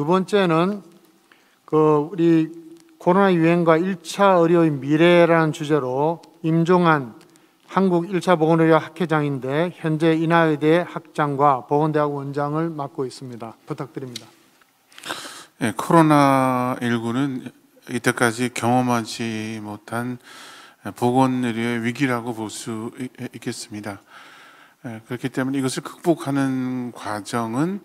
두 번째는 그 우리 코로나 유행과 1차 의료의 미래라는 주제로 임종한 한국 1차 보건의료 학회장인데 현재 인하의대 학장과 보건대학 원장을 맡고 있습니다. 부탁드립니다. 네, 예, 코로나19는 이때까지 경험하지 못한 보건의료의 위기라고 볼 수 있겠습니다. 예, 그렇기 때문에 이것을 극복하는 과정은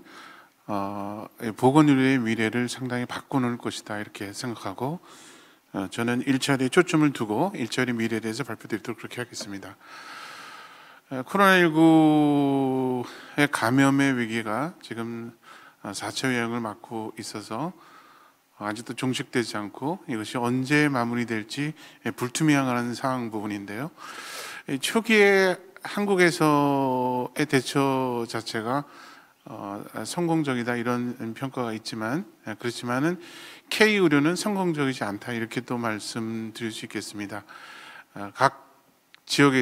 어, 예, 보건의료의 미래를 상당히 바꿔놓을 것이다 이렇게 생각하고 어, 저는 일처리에 초점을 두고 일처리 미래에 대해서 발표드리도록 그렇게 하겠습니다. 어, 코로나19의 감염의 위기가 지금 4차 어, 유행을 맞고 있어서 아직도 종식되지 않고 이것이 언제 마무리될지 예, 불투명한 상황 부분인데요. 초기에 한국에서의 대처 자체가 어, 아, 성공적이다 이런 평가가 있지만 예, 그렇지만은 K 의료는 성공적이지 않다 이렇게 또 말씀드릴 수 있겠습니다. 아, 각 지역에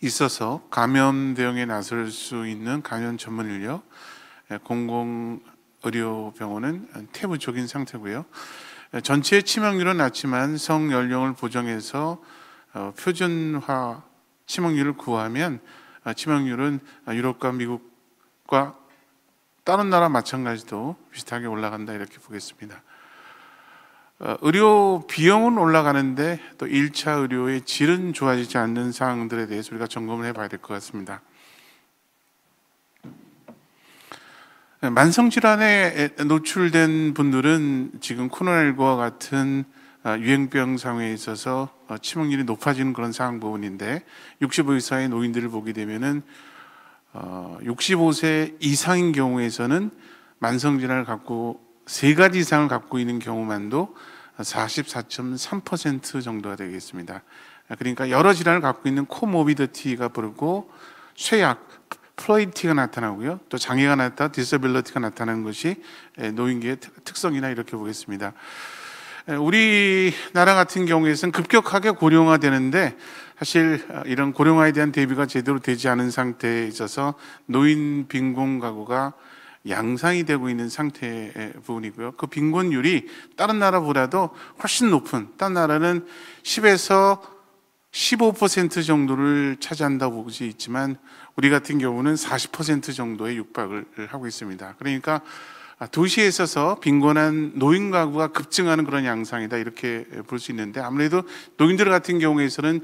있어서 감염 대응에 나설 수 있는 감염 전문 인력 예, 공공 의료병원은 태부적인 상태고요. 예, 전체 치명률은 낮지만 성 연령을 보정해서 어, 표준화 치명률을 구하면 아, 치명률은 유럽과 미국과 다른 나라 마찬가지도 비슷하게 올라간다 이렇게 보겠습니다. 어, 의료 비용은 올라가는데 또 1차 의료의 질은 좋아지지 않는 사항들에 대해서 우리가 점검을 해봐야 될 것 같습니다. 네, 만성질환에 노출된 분들은 지금 코로나19와 같은 어, 유행병 상황에 있어서 어, 치명률이 높아지는 그런 상황 부분인데 6 5 이상의 노인들을 보게 되면은 65세 어, 이상인 경우에서는 만성질환을 갖고 세 가지 이상을 갖고 있는 경우만도 44.3% 정도가 되겠습니다. 그러니까 여러 질환을 갖고 있는 코모비더티가 부르고 쇠약, 플레이티가 나타나고요. 또 장애가 나타, 디서빌러티가 나타나는 것이 예, 노인기의 특성이나 이렇게 보겠습니다. 예, 우리나라 같은 경우에는 급격하게 고령화되는데 사실 어, 이런 고령화에 대한 대비가 제대로 되지 않은 상태에 있어서 노인 빈곤 가구가 양상이 되고 있는 상태의 부분이고요. 그 빈곤율이 다른 나라보다도 훨씬 높은, 다른 나라는 10에서 15% 정도를 차지한다고 보지 있지만 우리 같은 경우는 40% 정도의 육박을 하고 있습니다. 그러니까 아, 도시에 있어서 빈곤한 노인 가구가 급증하는 그런 양상이다 이렇게 볼 수 있는데 아무래도 노인들 같은 경우에서는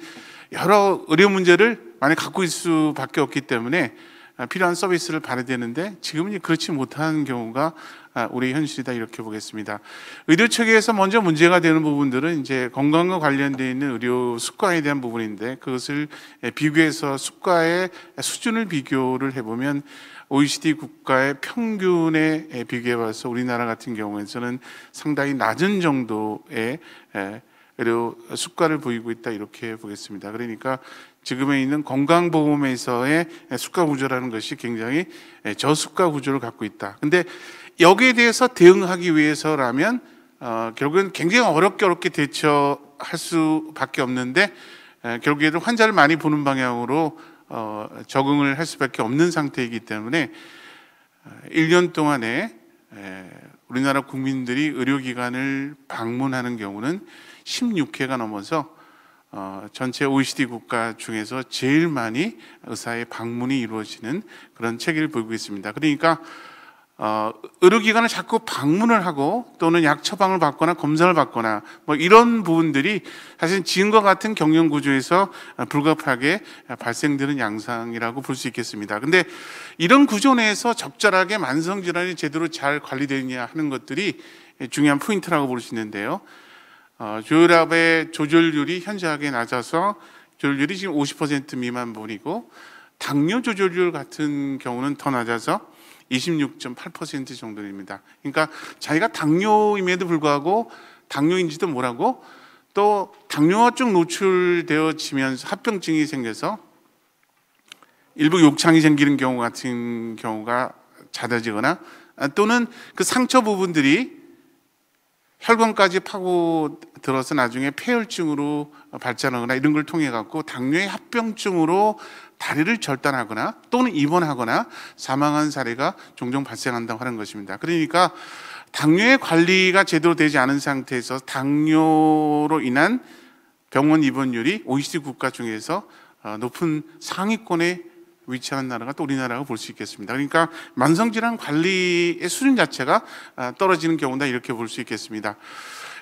여러 의료 문제를 많이 갖고 있을 수밖에 없기 때문에 아, 필요한 서비스를 받아야 되는데 지금은 그렇지 못한 경우가 아, 우리 현실이다 이렇게 보겠습니다. 의료 체계에서 먼저 문제가 되는 부분들은 이제 건강과 관련되어 있는 의료 수가에 대한 부분인데 그것을 예, 비교해서 수가의 수준을 비교를 해보면 OECD 국가의 평균에 비교해 봐서 우리나라 같은 경우에 는 상당히 낮은 정도의 의료 수가를 보이고 있다 이렇게 보겠습니다. 그러니까 지금에 있는 건강보험에서의 수가 구조라는 것이 굉장히 저수가 구조를 갖고 있다. 근데 여기에 대해서 대응하기 위해서라면 어, 결국엔 굉장히 어렵게 어렵게 대처할 수밖에 없는데 에, 결국에는 환자를 많이 보는 방향으로 어, 적응을 할 수밖에 없는 상태이기 때문에 1년 어, 동안에 에, 우리나라 국민들이 의료기관을 방문하는 경우는 16회가 넘어서 어, 전체 OECD 국가 중에서 제일 많이 의사의 방문이 이루어지는 그런 체계를 보이고 있습니다. 그러니까 어, 의료기관을 자꾸 방문을 하고 또는 약 처방을 받거나 검사를 받거나 뭐 이런 부분들이 사실 지금과 같은 경영 구조에서 불가피하게 발생되는 양상이라고 볼 수 있겠습니다. 근데 이런 구조 내에서 적절하게 만성 질환이 제대로 잘 관리되느냐 하는 것들이 중요한 포인트라고 볼 수 있는데요. 어, 조혈압의 조절률이 현저하게 낮아서 조혈률이 지금 50% 미만 분이고 당뇨 조절률 같은 경우는 더 낮아서 26.8% 정도 입니다. 그러니까 자기가 당뇨임에도 불구하고 당뇨인지도 뭐라고 또 당뇨증 노출되어지면서 합병증이 생겨서 일부 욕창이 생기는 경우 같은 경우가 잦아지거나 또는 그 상처 부분들이 혈관까지 파고 들어서 나중에 폐혈증으로 발전하거나 이런 걸 통해 갖고 당뇨의 합병증으로 다리를 절단하거나 또는 입원하거나 사망한 사례가 종종 발생한다고 하는 것입니다. 그러니까 당뇨의 관리가 제대로 되지 않은 상태에서 당뇨로 인한 병원 입원율이 OECD 국가 중에서 어, 높은 상위권에 위치한 나라가 또 우리나라라고 볼 수 있겠습니다. 그러니까 만성질환 관리의 수준 자체가 아, 떨어지는 경우다 이렇게 볼 수 있겠습니다.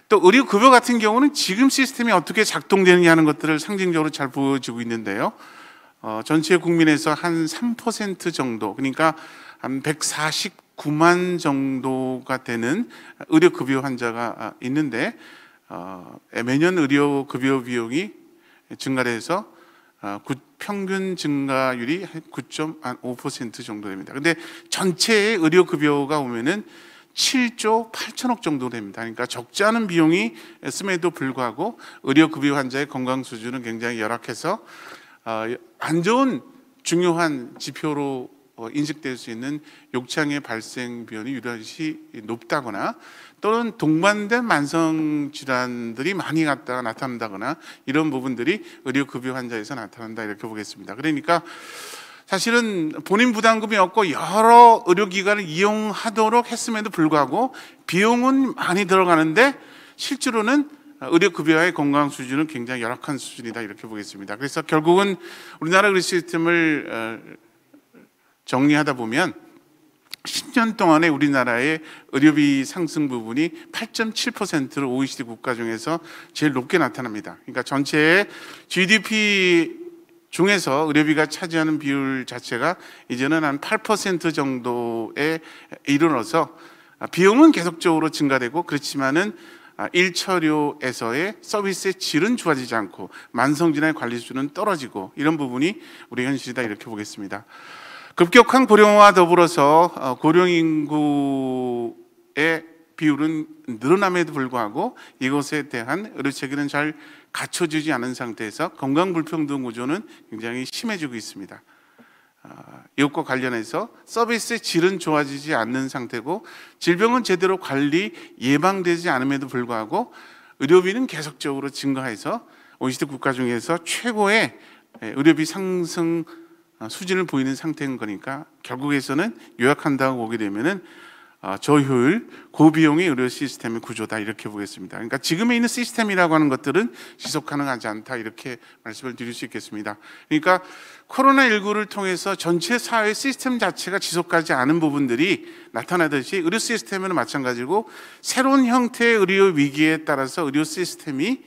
또 의료급여 같은 경우는 지금 시스템이 어떻게 작동되느냐 하는 것들을 상징적으로 잘 보여주고 있는데요. 어, 전체 국민에서 한 3% 정도, 그러니까 한 149만 정도가 되는 의료급여 환자가 아, 있는데, 어, 매년 의료급여 비용이 증가돼서 아, 평균 증가율이 9.5% 정도 됩니다. 근데 전체의 의료 급여가 오면은 7조 8천억 정도 됩니다. 그러니까 적지 않은 비용이 씀에도 불구하고 의료 급여 환자의 건강 수준은 굉장히 열악해서 아, 안 좋은 중요한 지표로 어, 인식될 수 있는 욕창의 발생 비율이 유난시 높다거나 또는 동반된 만성 질환들이 많이 갔다가 나타난다거나 이런 부분들이 의료 급여 환자에서 나타난다 이렇게 보겠습니다. 그러니까 사실은 본인 부담금이 없고 여러 의료기관을 이용하도록 했음에도 불구하고 비용은 많이 들어가는데 실제로는 의료급여의 건강 수준은 굉장히 열악한 수준이다 이렇게 보겠습니다. 그래서 결국은 우리나라 의료 시스템을 어, 정리하다 보면 10년 동안에 우리나라의 의료비 상승 부분이 8.7%로 OECD 국가 중에서 제일 높게 나타납니다. 그러니까 전체 GDP 중에서 의료비가 차지하는 비율 자체가 이제는 한 8% 정도에 이르러서 비용은 계속적으로 증가되고 그렇지만은 일처료에서의 서비스의 질은 좋아지지 않고 만성질환의 관리 수준은 떨어지고 이런 부분이 우리 현실이다 이렇게 보겠습니다. 급격한 고령화 와 더불어서 어, 고령 인구의 비율은 늘어남에도 불구하고 이것에 대한 의료체계는 잘 갖춰지지 않은 상태에서 건강 불평등 구조는 굉장히 심해지고 있습니다. 어, 이것과 관련해서 서비스의 질은 좋아지지 않는 상태고 질병은 제대로 관리 예방되지 않음에도 불구하고 의료비는 계속적으로 증가해서 OECD 국가 중에서 최고의 예, 의료비 상승 어, 수준을 보이는 상태인 거니까 결국에서는 요약한다고 보게 되면은 어, 저효율, 고비용의 의료 시스템의 구조다 이렇게 보겠습니다. 그러니까 지금에 있는 시스템이라고 하는 것들은 지속 가능하지 않다 이렇게 말씀을 드릴 수 있겠습니다. 그러니까 코로나19를 통해서 전체 사회 시스템 자체가 지속하지 않은 부분들이 나타나듯이 의료 시스템에는 마찬가지고 새로운 형태의 의료 위기에 따라서 의료 시스템이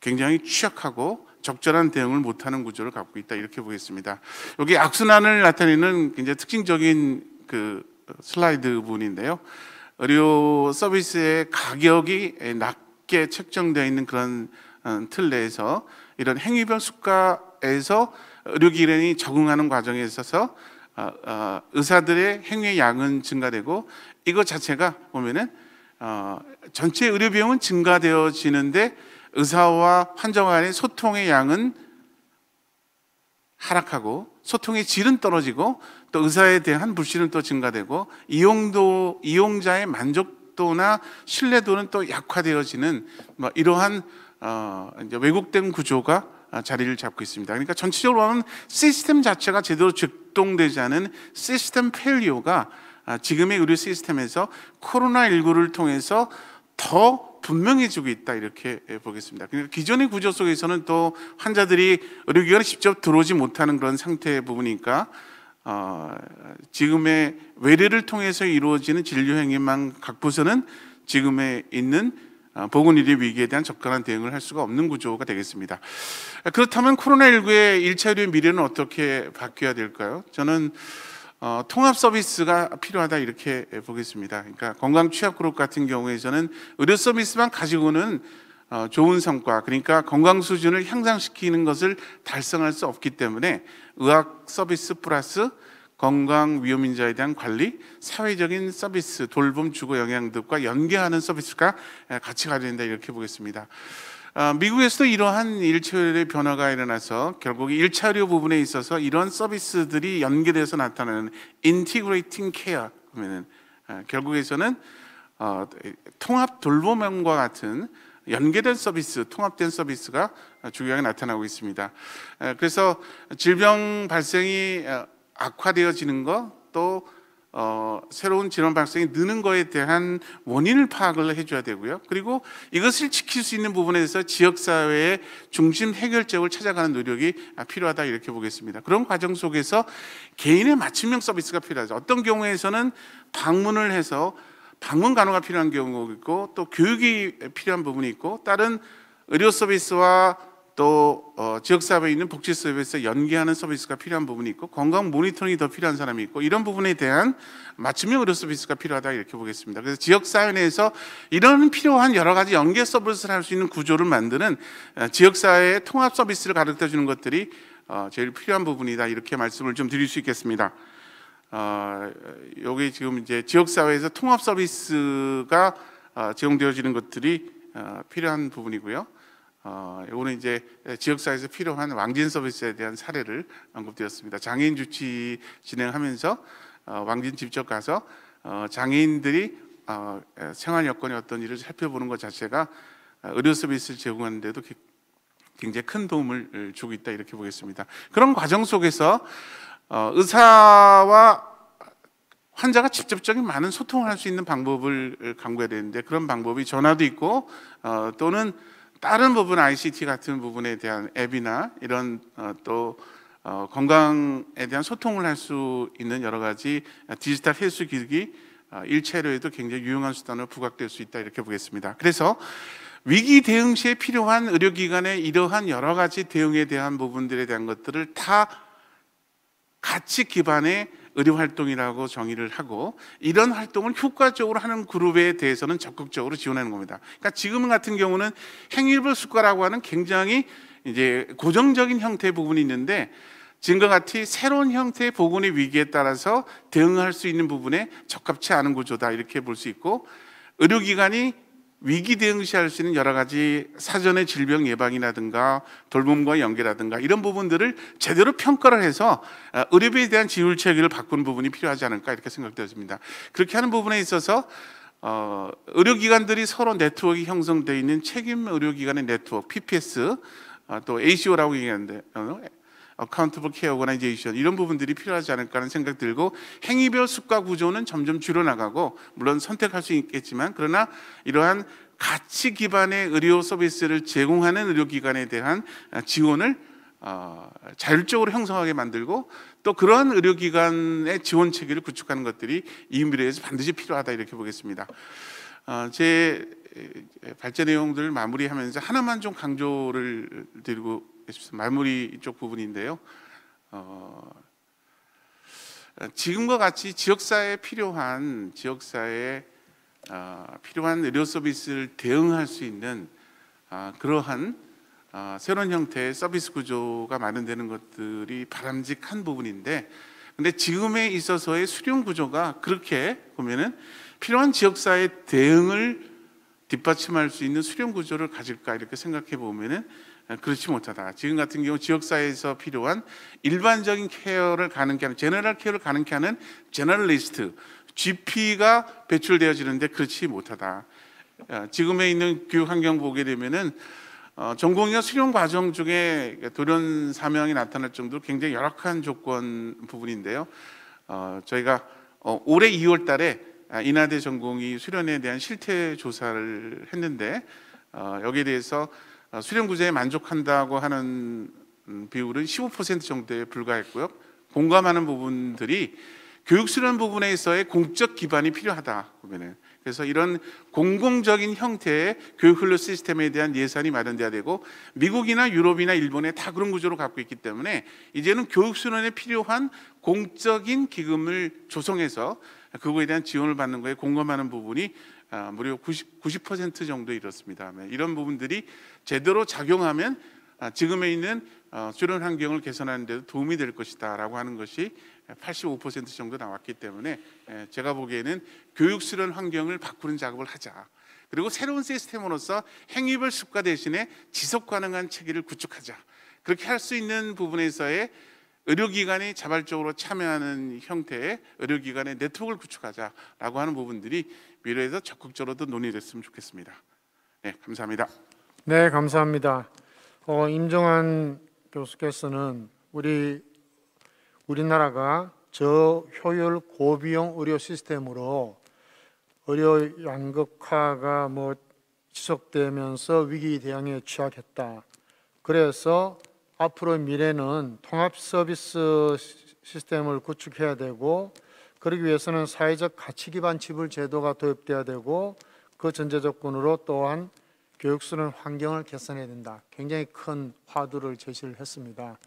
굉장히 취약하고 적절한 대응을 못하는 구조를 갖고 있다 이렇게 보겠습니다. 여기 악순환을 나타내는 굉장히 특징적인 그 슬라이드 부분인데요. 의료 서비스의 가격이 낮게 책정되어 있는 그런 어, 틀 내에서 이런 행위별 수가에서 의료기관이 적응하는 과정에 있어서 어, 어, 의사들의 행위의 양은 증가되고 이것 자체가 보면은 전체 의료 비용은 증가되어지는데 의사와 환자 간의 소통의 양은 하락하고 소통의 질은 떨어지고 또 의사에 대한 불신은 또 증가되고 이용도 이용자의 만족도나 신뢰도는 또 약화되어지는 뭐 이러한 어, 이제 왜곡된 구조가 자리를 잡고 있습니다. 그러니까 전체적으로 보면 시스템 자체가 제대로 작동되지 않은 시스템 펠리오가 아, 지금의 의료 시스템에서 코로나19를 통해서 더 분명해지고 있다 이렇게 예, 보겠습니다. 그러니까 기존의 구조 속에서는 또 환자들이 의료기관에 직접 들어오지 못하는 그런 상태 부분이니까 어, 지금의 외래를 통해서 이루어지는 진료 행위만 갖고서는 지금에 있는 어, 보건의료 위기에 대한 적절한 대응을 할 수가 없는 구조가 되겠습니다. 그렇다면 코로나19의 1차 의료 미래는 어떻게 바뀌어야 될까요? 저는 어, 통합 서비스가 필요하다 이렇게 보겠습니다. 그러니까 건강 취약 그룹 같은 경우에서는 의료 서비스만 가지고는 어, 좋은 성과, 그러니까 건강 수준을 향상시키는 것을 달성할 수 없기 때문에 의학 서비스 플러스 건강 위험인자에 대한 관리, 사회적인 서비스, 돌봄 주거 영향 등과 연계하는 서비스가 예, 같이 가려진다 이렇게 보겠습니다. 아, 미국에서도 이러한 일차의 변화가 일어나서 결국 1차 료 부분에 있어서 이런 서비스들이 연계돼서 나타나는 인티그레이팅 케어 그러면은 아, 결국에서는 어, 통합 돌봄과 같은 연계된 서비스, 통합된 서비스가 아, 중요하게 나타나고 있습니다. 그래서 질병 발생이 어, 악화되어지는 것또 어, 새로운 질환 발생이 느는 것에 대한 원인을 파악을 해줘야 되고요. 그리고 이것을 지킬 수 있는 부분에 대해서 지역사회의 중심 해결책을 찾아가는 노력이 아, 필요하다 이렇게 보겠습니다. 그런 과정 속에서 개인의 맞춤형 서비스가 필요하죠. 어떤 경우에서는 방문을 해서 방문 간호가 필요한 경우가 있고 또 교육이 필요한 부분이 있고 다른 의료 서비스와 또 어, 지역사회에 있는 복지 서비스에 연계하는 서비스가 필요한 부분이 있고 건강 모니터링이 더 필요한 사람이 있고 이런 부분에 대한 맞춤형 의료 서비스가 필요하다 이렇게 보겠습니다. 그래서 지역사회 내에서 이런 필요한 여러 가지 연계 서비스를 할 수 있는 구조를 만드는 어, 지역사회의 통합 서비스를 가르쳐 주는 것들이 어, 제일 필요한 부분이다 이렇게 말씀을 좀 드릴 수 있겠습니다. 어, 여기 지금 이제 지역사회에서 통합 서비스가 어, 제공되어지는 것들이 어, 필요한 부분이고요. 어, 이거는 이제 지역사회에서 필요한 왕진 서비스에 대한 사례를 언급되었습니다. 장애인 주치 진행하면서 어, 왕진 직접 가서 어, 장애인들이 어, 예, 생활 여건이 어떤 일을 살펴보는 것 자체가 어, 의료 서비스를 제공하는데도 굉장히 큰 도움을 어, 주고 있다 이렇게 보겠습니다. 그런 과정 속에서 어, 의사와 환자가 직접적인 많은 소통을 할 수 있는 방법을 어, 강구해야 되는데 그런 방법이 전화도 있고 어, 또는 다른 부분 ICT 같은 부분에 대한 앱이나 이런 어, 또 어, 건강에 대한 소통을 할 수 있는 여러 가지 디지털 헬스 기기 어, 일체로에도 굉장히 유용한 수단으로 부각될 수 있다 이렇게 보겠습니다. 그래서 위기 대응 시에 필요한 의료기관의 이러한 여러 가지 대응에 대한 부분들에 대한 것들을 다 가치 기반의 의료 활동이라고 정의를 하고 이런 활동을 효과적으로 하는 그룹에 대해서는 적극적으로 지원하는 겁니다. 그러니까 지금 같은 경우는 행위부 수과라고 하는 굉장히 이제 고정적인 형태의 부분이 있는데 지금과 같이 새로운 형태의 보건의 위기에 따라서 대응할 수 있는 부분에 적합치 않은 구조다 이렇게 볼 수 있고 의료기관이 위기 대응 시 할 수 있는 여러 가지 사전의 질병 예방이라든가 돌봄과 연계라든가 이런 부분들을 제대로 평가를 해서 어, 의료비에 대한 지율 체계를 바꾼 부분이 필요하지 않을까 이렇게 생각되었습니다 그렇게 하는 부분에 있어서 어, 의료기관들이 서로 네트워크 형성되어 있는 책임 의료기관의 네트워크 PPS 어, 또 ACO라고 얘기하는데 어, accountable care organization 이런 부분들이 필요하지 않을까 라는 생각 들고 행위별 수가 구조는 점점 줄어나가고 물론 선택할 수 있겠지만 그러나 이러한 가치 기반의 의료 서비스를 제공하는 의료기관에 대한 지원을 어, 자율적으로 형성하게 만들고 또 그러한 의료기관의 지원 체계를 구축하는 것들이 이 미래에서 반드시 필요하다 이렇게 보겠습니다. 어, 제 발제 내용들을 마무리하면서 하나만 좀 강조를 드리고 말무리 쪽 부분인데요. 어, 지금과 같이 지역사회에 필요한 지역사회에 어, 아, 필요한 의료 서비스를 대응할 수 있는 어, 그러한 어, 새로운 형태의 서비스 구조가 마련되는 것들이 바람직한 부분인데, 근데 지금에 있어서의 수령 구조가 그렇게 보면은 필요한 지역사회 대응을 뒷받침할 수 있는 수령 구조를 가질까 이렇게 생각해 보면은 그렇지 못하다. 지금 같은 경우 지역사회에서 필요한 일반적인 케어를 가능케 하는 제너럴 케어를 가능케 하는 제너럴리스트 GP가 배출되어지는데 그렇지 못하다. 지금에 있는 교육 환경 보게 되면은 어, 전공이나 수련 과정 중에 돌연 사명이 나타날 정도로 굉장히 열악한 조건 부분인데요. 어, 저희가 어, 올해 2월 달에 아, 인하대 전공이 수련에 대한 실태 조사를 했는데 여기에 대해서 아, 수련 구제에 만족한다고 하는 음, 비율은 15% 정도에 불과했고요. 공감하는 부분들이 교육 수련 부분에 있의 공적 기반이 필요하다 보면은 그래서 이런 공공적인 형태의 교육 훈련 시스템에 대한 예산이 마련돼야 되고 미국이나 유럽이나 일본에 다 그런 구조로 갖고 있기 때문에 이제는 교육 수련에 필요한 공적인 기금을 조성해서 그거에 대한 지원을 받는 거에 공감하는 부분이 아, 무려 90, 90% 정도에 이렇습니다. 네, 이런 부분들이 제대로 작용하면 아, 지금에 있는 어, 수련 환경을 개선하는 데도 도움이 될 것이다라고 하는 것이 85% 정도 나왔기 때문에 예, 제가 보기에는 교육 수련 환경을 바꾸는 작업을 하자. 그리고 새로운 시스템으로서 행위별 습과 대신에 지속 가능한 체계를 구축하자. 그렇게 할 수 있는 부분에서의 의료기관이 자발적으로 참여하는 형태의 의료기관의 네트워크를 구축하자라고 하는 부분들이 미래에서 적극적으로 도 논의됐으면 좋겠습니다. 네, 감사합니다. 네, 감사합니다. 어, 임종환 교수께서는 우리 우리나라가 저효율 고비용 의료 시스템으로 의료 양극화가 뭐 지속되면서 위기 대응에 취약했다. 그래서 앞으로 미래는 통합 서비스 시스템을 구축해야 되고 그러기 위해서는 사회적 가치 기반 지불 제도가 도입돼야 되고 그 전제 조건으로 또한 교육수는 환경을 개선해야 된다. 굉장히 큰 화두를 제시를 했습니다.